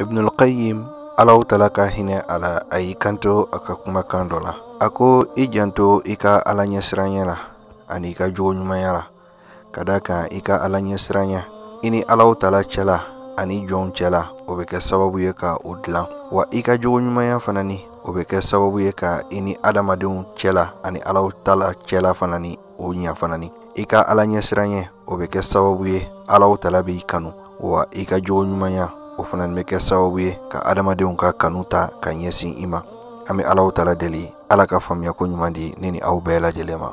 ibnul qayyim alaw talaka hina ala ay Aku kanto ika kandola seranya lah, ika alanya la ani i ka kadaka la alanya seranya ini i ka alaw talachala ani jɔnw chala obeka sababu yeka ka udla. wa ika ka Maya fanani, ni sababu yeka ka ini ni ani alaw tala fanani, fanani unya Ika ika seranya, ni obeka sababu ye alaw talabi kanu wa ika ka Maya. o fana bɛ kɛ sababu ye ka adamadenw ka kanu ta ka ɲɛsin i ma an bɛ alaw tala deli ala ka faamuyako ɲuman di ne ni aw bɛɛ lajɛlen ma